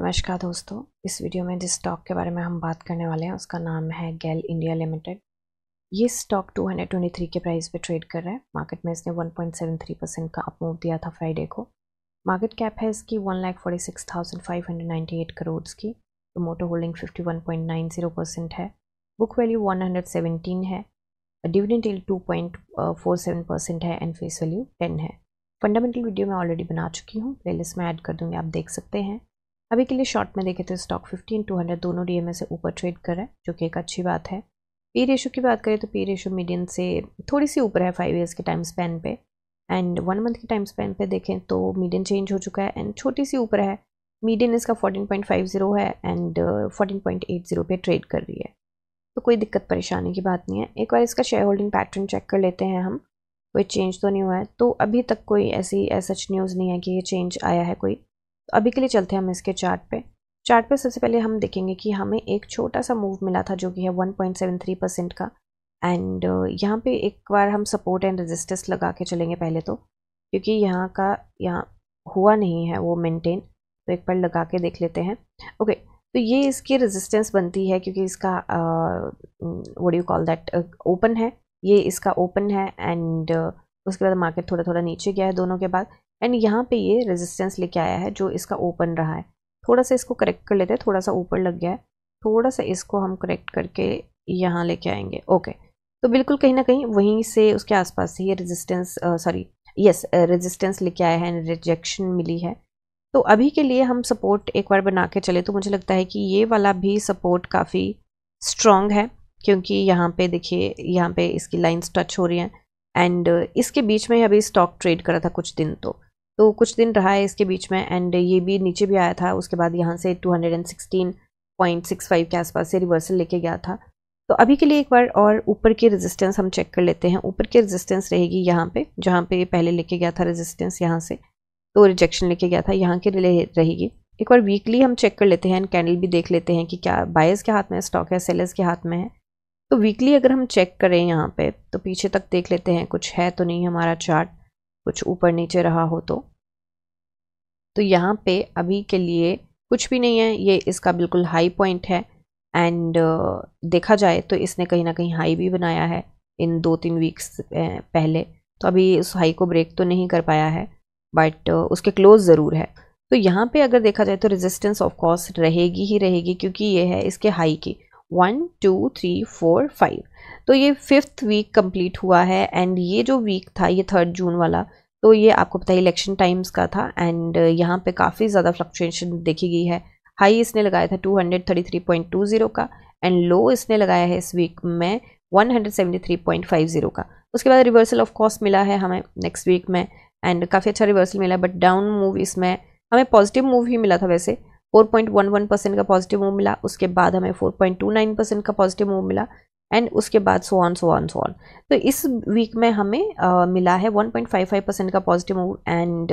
नमस्कार दोस्तों इस वीडियो में जिस स्टॉक के बारे में हम बात करने वाले हैं उसका नाम है गेल इंडिया लिमिटेड ये स्टॉक 223 के प्राइस पे ट्रेड कर रहा है मार्केट में इसने 1.73 परसेंट का अपमूव दिया था फ्राइडे को मार्केट कैप है इसकी one lakh forty six thousand five hundred ninety eight crores की तो मोटो holding fifty one point nine zero percent है बुक वैल्यू वन हंड्रेड है dividend yield two point four seven percent है एंड फेस वैल्यू टेन है fundamental video मैं already बना चुकी हूँ प्ले में ऐड कर दूँगी आप देख सकते हैं अभी के लिए शॉर्ट में देखे तो स्टॉक 15 200 दोनों डीएमए से ऊपर ट्रेड कर रहा है जो कि एक अच्छी बात है पी रेशो की बात करें तो पी रेशो मीडियम से थोड़ी सी ऊपर है फाइव ईयर्स के टाइम स्पेन पे एंड वन मंथ के टाइम स्पेन पे देखें तो मीडियम चेंज हो चुका है एंड छोटी सी ऊपर है मीडियम इसका 14.50 है एंड जीरो uh, पे ट्रेड कर रही है तो कोई दिक्कत परेशानी की बात नहीं है एक बार इसका शेयर होल्डिंग पैटर्न चेक कर लेते हैं हम कोई चेंज तो नहीं हुआ है तो अभी तक कोई ऐसी सच न्यूज़ नहीं है कि ये चेंज आया है कोई तो अभी के लिए चलते हैं हम इसके चार्ट पे चार्ट पे सबसे पहले हम देखेंगे कि हमें एक छोटा सा मूव मिला था जो कि है 1.73 परसेंट का एंड uh, यहाँ पे एक बार हम सपोर्ट एंड रेजिस्टेंस लगा के चलेंगे पहले तो क्योंकि यहाँ का यहाँ हुआ नहीं है वो मेनटेन तो एक बार लगा के देख लेते हैं ओके तो ये इसकी रेजिस्टेंस बनती है क्योंकि इसका वोड यू कॉल दैट ओपन है ये इसका ओपन है एंड uh, उसके बाद मार्केट थोड़ा थोड़ा नीचे गया है दोनों के बाद एंड यहाँ पे ये रेजिस्टेंस लेके आया है जो इसका ओपन रहा है थोड़ा सा इसको करेक्ट कर लेते हैं थोड़ा सा ऊपर लग गया है थोड़ा सा इसको हम करेक्ट करके यहाँ लेके आएंगे ओके तो बिल्कुल कहीं ना कहीं वहीं से उसके आसपास से ये रेजिस्टेंस सॉरी यस रेजिस्टेंस लेके आया है एंड रिजेक्शन मिली है तो अभी के लिए हम सपोर्ट एक बार बना के चले तो मुझे लगता है कि ये वाला भी सपोर्ट काफ़ी स्ट्रॉन्ग है क्योंकि यहाँ पे देखिए यहाँ पे इसकी लाइंस टच हो रही हैं एंड इसके बीच में अभी स्टॉक ट्रेड करा था कुछ दिन तो तो कुछ दिन रहा है इसके बीच में एंड ये भी नीचे भी आया था उसके बाद यहाँ से 216.65 के आसपास से रिवर्सल लेके गया था तो अभी के लिए एक बार और ऊपर की रेजिस्टेंस हम चेक कर लेते हैं ऊपर की रेजिस्टेंस रहेगी यहाँ पे जहाँ पे पहले लेके गया था रेजिस्टेंस यहाँ से तो रिजेक्शन लेके गया था यहाँ के लिए रहेगी एक बार वीकली हम चेक कर लेते हैं एंड कैंडल भी देख लेते हैं कि क्या बायर्स के हाथ में स्टॉक है सेलर्स के हाथ में है तो वीकली अगर हम चेक करें यहाँ पे तो पीछे तक देख लेते हैं कुछ है तो नहीं हमारा चार्ट कुछ ऊपर नीचे रहा हो तो तो यहाँ पे अभी के लिए कुछ भी नहीं है ये इसका बिल्कुल हाई पॉइंट है एंड uh, देखा जाए तो इसने कहीं ना कहीं हाई भी बनाया है इन दो तीन वीक्स पहले तो अभी उस हाई को ब्रेक तो नहीं कर पाया है बट uh, उसके क्लोज ज़रूर है तो यहाँ पे अगर देखा जाए तो रेजिस्टेंस ऑफ कॉस्ट रहेगी ही रहेगी क्योंकि ये है इसके हाई की one two three four five तो ये फिफ्थ वीक कंप्लीट हुआ है एंड ये जो वीक था ये थर्ड जून वाला तो ये आपको पता है इलेक्शन टाइम्स का था एंड यहाँ पे काफ़ी ज़्यादा फ्लक्चुएशन देखी गई है हाई इसने लगाया था 233.20 का एंड लो इसने लगाया है इस वीक में 173.50 का उसके बाद रिवर्सल ऑफ कॉस्ट मिला है हमें नेक्स्ट वीक में एंड काफ़ी अच्छा रिवर्सल मिला बट डाउन मूव इसमें हमें पॉजिटिव मूव ही मिला था वैसे 4.11 परसेंट का पॉजिटिव मूव मिला उसके बाद हमें 4.29 परसेंट का पॉजिटिव मूव मिला एंड उसके बाद so on so on so on तो इस वीक में हमें uh, मिला है 1.55 परसेंट का पॉजिटिव मूव एंड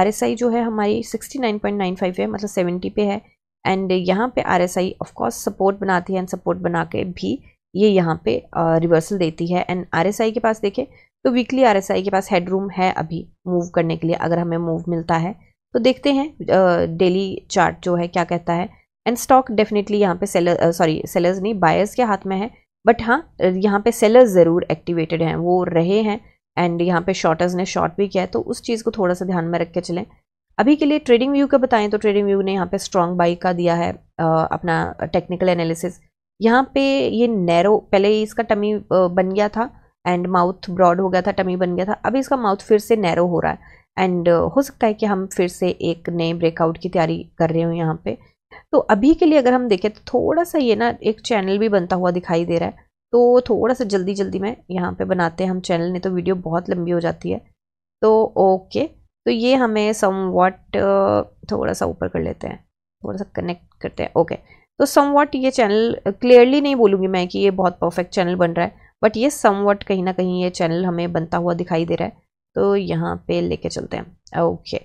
आर जो है हमारी 69.95 है मतलब 70 पे है एंड यहाँ पे R S I of course support बनाती है एंड सपोर्ट बना के भी ये यहाँ पे रिवर्सल uh, देती है एंड आर एस आई के पास देखें तो वीकली आर एस आई के पास हेडरूम है अभी मूव करने के लिए अगर हमें मूव मिलता है तो देखते हैं डेली चार्ट जो है क्या कहता है एंड स्टॉक डेफिनेटली यहाँ पे सेलर सॉरी सेलर्स नहीं बायर्स के हाथ में है बट हाँ यहाँ पे सेलर्स ज़रूर एक्टिवेटेड हैं वो रहे हैं एंड यहाँ पे शॉर्टर्स ने शॉर्ट भी किया है तो उस चीज़ को थोड़ा सा ध्यान में रख के चलें अभी के लिए ट्रेडिंग व्यू का बताएं तो ट्रेडिंग व्यू ने यहाँ पे स्ट्रॉन्ग बाई का दिया है आ, अपना टेक्निकल एनालिसिस यहाँ पे ये नैरो पहले इसका टमी बन गया था एंड माउथ ब्रॉड हो गया था टमी बन गया था अभी इसका माउथ फिर से नैरो हो रहा है एंड हो सकता है कि हम फिर से एक नए ब्रेकआउट की तैयारी कर रहे हो यहाँ पे तो अभी के लिए अगर हम देखें तो थोड़ा सा ये ना एक चैनल भी बनता हुआ दिखाई दे रहा है तो थोड़ा सा जल्दी जल्दी में यहाँ पे बनाते हैं हम चैनल नहीं तो वीडियो बहुत लंबी हो जाती है तो ओके तो ये हमें सम वॉट थोड़ा सा ऊपर कर लेते हैं थोड़ा सा कनेक्ट करते हैं ओके तो सम वॉट ये चैनल क्लियरली नहीं बोलूँगी मैं कि ये बहुत परफेक्ट चैनल बन रहा है बट ये सम वॉट कहीं ना कहीं ये चैनल हमें बनता हुआ दिखाई दे रहा है तो यहाँ पे लेके चलते हैं ओके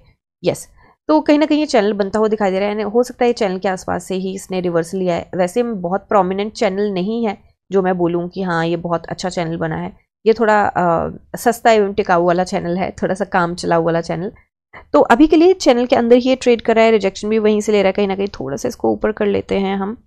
यस तो कहीं ना कहीं ये चैनल बनता हुआ दिखाई दे रहा है हो सकता है ये चैनल के आसपास से ही इसने रिवर्स लिया है वैसे बहुत प्रोमिनेंट चैनल नहीं है जो मैं बोलूँ कि हाँ ये बहुत अच्छा चैनल बना है ये थोड़ा आ, सस्ता एवं टिकाऊ वाला चैनल है थोड़ा सा काम चलाऊ वाला चैनल तो अभी के लिए चैनल के अंदर ही ये ट्रेड कर रहा है रिजेक्शन भी वहीं से ले रहा है कहीं ना कहीं थोड़ा सा इसको ऊपर कर लेते हैं हम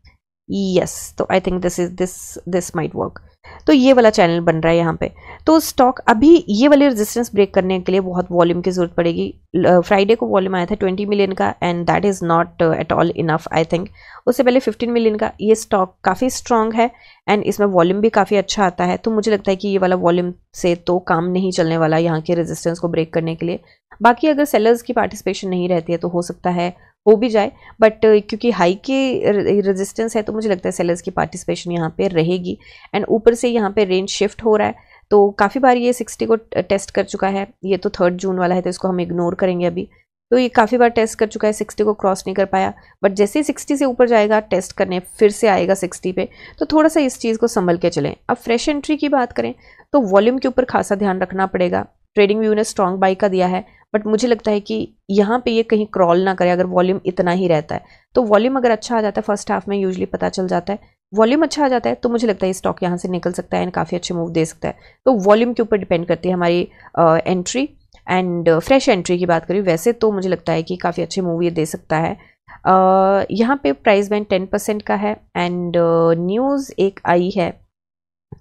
यस तो I think this is this this might work तो ये वाला चैनल बन रहा है यहाँ पे तो स्टॉक अभी ये वाले रेजिस्टेंस ब्रेक करने के लिए बहुत वॉल्यूम की ज़रूरत पड़ेगी फ्राइडे को वॉल्यूम आया था 20 मिलियन का and that is not at all enough I think उससे पहले 15 मिलियन का ये स्टॉक काफ़ी स्ट्रांग है एंड इसमें वॉल्यूम भी काफ़ी अच्छा आता है तो मुझे लगता है कि ये वाला वॉल्यूम से तो काम नहीं चलने वाला यहाँ के रेजिस्टेंस को ब्रेक करने के लिए बाकी अगर सेलर्स की पार्टिसिपेशन नहीं रहती है तो हो सकता है हो भी जाए बट uh, क्योंकि हाई के रेजिस्टेंस है तो मुझे लगता है सेलर्स की पार्टिसिपेशन यहाँ पे रहेगी एंड ऊपर से यहाँ पे रेंज शिफ्ट हो रहा है तो काफ़ी बार ये सिक्सटी को टेस्ट uh, कर चुका है ये तो थर्ड जून वाला है तो इसको हम इग्नोर करेंगे अभी तो ये काफ़ी बार टेस्ट कर चुका है सिक्सटी को क्रॉस नहीं कर पाया बट जैसे ही सिक्सटी से ऊपर जाएगा टेस्ट करने फिर से आएगा सिक्सटी पे तो थोड़ा सा इस चीज़ को संभल के चलें अब फ्रेश एंट्री की बात करें तो वॉल्यूम के ऊपर खासा ध्यान रखना पड़ेगा ट्रेडिंग व्यू ने स्ट्रॉन्ग बाई का दिया है बट मुझे लगता है कि यहाँ पे ये कहीं क्रॉल ना करे अगर वॉल्यूम इतना ही रहता है तो वॉल्यूम अगर अच्छा आ जाता है फर्स्ट हाफ में यूजली पता चल जाता है वॉल्यूम अच्छा आ जाता है तो मुझे लगता है स्टॉक यहाँ से निकल सकता है एंड काफ़ी अच्छे मूव दे सकता है तो वॉल्यूम के ऊपर डिपेंड करती है हमारी एंट्री एंड फ्रेश एंट्री की बात करें वैसे तो मुझे लगता है कि काफ़ी अच्छे मूव ये दे सकता है uh, यहाँ पे प्राइस बैंड टेन परसेंट का है एंड न्यूज़ uh, एक आई है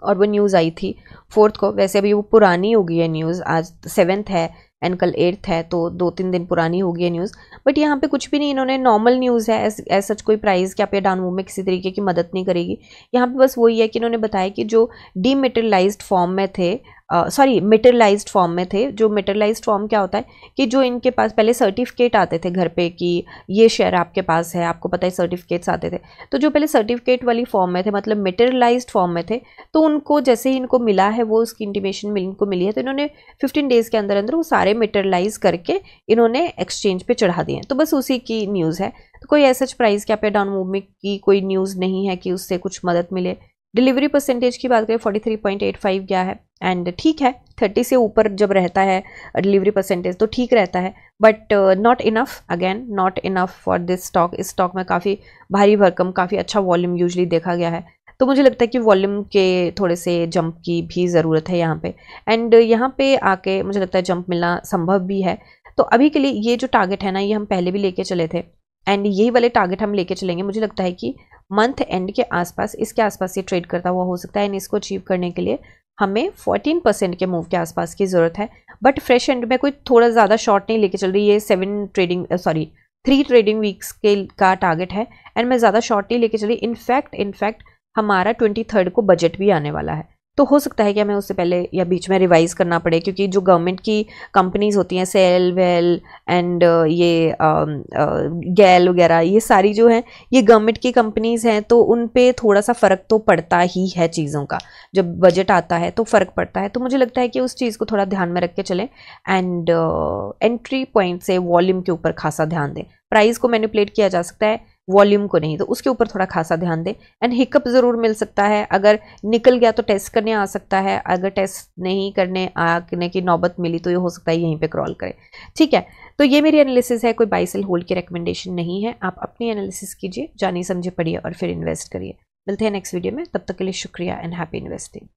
और वो न्यूज़ आई थी फोर्थ को वैसे अभी वो पुरानी हो गई है न्यूज़ आज सेवेंथ है एंड कल एट्थ है तो दो तीन दिन पुरानी होगी ये न्यूज़ बट यहाँ पे कुछ भी नहीं इन्होंने नॉर्मल न्यूज़ है एज सच कोई प्राइज़ क्या पे डाउन मूव में किसी तरीके की मदद नहीं करेगी यहाँ पे बस वही है कि इन्होंने बताया कि जो डीमेटेरियलाइज्ड फॉर्म में थे सॉरी मेटरलाइज्ड फॉर्म में थे जो मेटरलाइज्ड फॉर्म क्या होता है कि जो इनके पास पहले सर्टिफिकेट आते थे घर पे कि ये शेयर आपके पास है आपको पता है सर्टिफिकेट्स आते थे तो जो पहले सर्टिफिकेट वाली फॉर्म में थे मतलब मेटरलाइज फॉर्म में थे तो उनको जैसे ही इनको मिला है वो उसकी इंटीमेशन मिल इनको मिली है तो इन्होंने फिफ्टीन डेज़ के अंदर अंदर वो सारे मेटरलाइज करके इन्होंने एक्सचेंज पर चढ़ा दिए तो बस उसी की न्यूज़ है तो कोई ऐसा प्राइस क्या पे डाउन मूवमेंट की कोई न्यूज़ नहीं है कि उससे कुछ मदद मिले डिलीवरी परसेंटेज की बात करें 43.85 गया है एंड ठीक है 30 से ऊपर जब रहता है डिलीवरी परसेंटेज तो ठीक रहता है but not enough again not enough for this stock इस स्टॉक में काफ़ी भारी भरकम काफ़ी अच्छा वॉल्यूम यूजली देखा गया है तो मुझे लगता है कि वॉल्यूम के थोड़े से जंप की भी ज़रूरत है यहाँ पे एंड यहाँ पे आके मुझे लगता है जंप मिलना संभव भी है तो अभी के लिए ये जो टारगेट है ना ये हम पहले भी लेके चले थे एंड यही वाले टारगेट हम लेके चलेंगे मुझे लगता है कि मंथ एंड के आसपास इसके आसपास ये ट्रेड करता हुआ हो सकता है एंड इसको अचीव करने के लिए हमें फोर्टीन परसेंट के मूव के आसपास की ज़रूरत है बट फ्रेश एंड में कोई थोड़ा ज़्यादा शॉर्ट नहीं लेके चल रही ये seven trading sorry three trading weeks के का टारगेट है एंड मैं ज़्यादा शॉर्ट नहीं लेके चल रही इनफैक्ट इनफैक्ट हमारा ट्वेंटी थर्ड को बजट भी आने वाला है तो हो सकता है क्या मैं उससे पहले या बीच में रिवाइज़ करना पड़े क्योंकि जो गवर्नमेंट की कंपनीज़ होती हैं सेल वेल एंड ये गैल um, uh, वगैरह ये सारी जो हैं ये गवर्नमेंट की कंपनीज़ हैं तो उन पर थोड़ा सा फ़र्क तो पड़ता ही है चीज़ों का जब बजट आता है तो फ़र्क पड़ता है तो मुझे लगता है कि उस चीज़ को थोड़ा ध्यान में रख के चलें एंड एंट्री पॉइंट से वॉल्यूम के ऊपर खासा ध्यान दें प्राइस को मैनिपुलेट किया जा सकता है वॉल्यूम को नहीं तो उसके ऊपर थोड़ा खासा ध्यान दें एंड हिकअप ज़रूर मिल सकता है अगर निकल गया तो टेस्ट करने आ सकता है अगर टेस्ट नहीं करने आने की नौबत मिली तो ये हो सकता है यहीं पर क्रॉल करें ठीक है तो ये मेरी एनालिसिस है कोई बाइसल होल्ड की रिकमेंडेशन नहीं है आप अपनी एनालिसिस कीजिए जानी समझे पढ़िए और फिर इन्वेस्ट करिए मिलते हैं नेक्स्ट वीडियो में तब तक के लिए शुक्रिया एंड हैप्पी इन्वेस्टिंग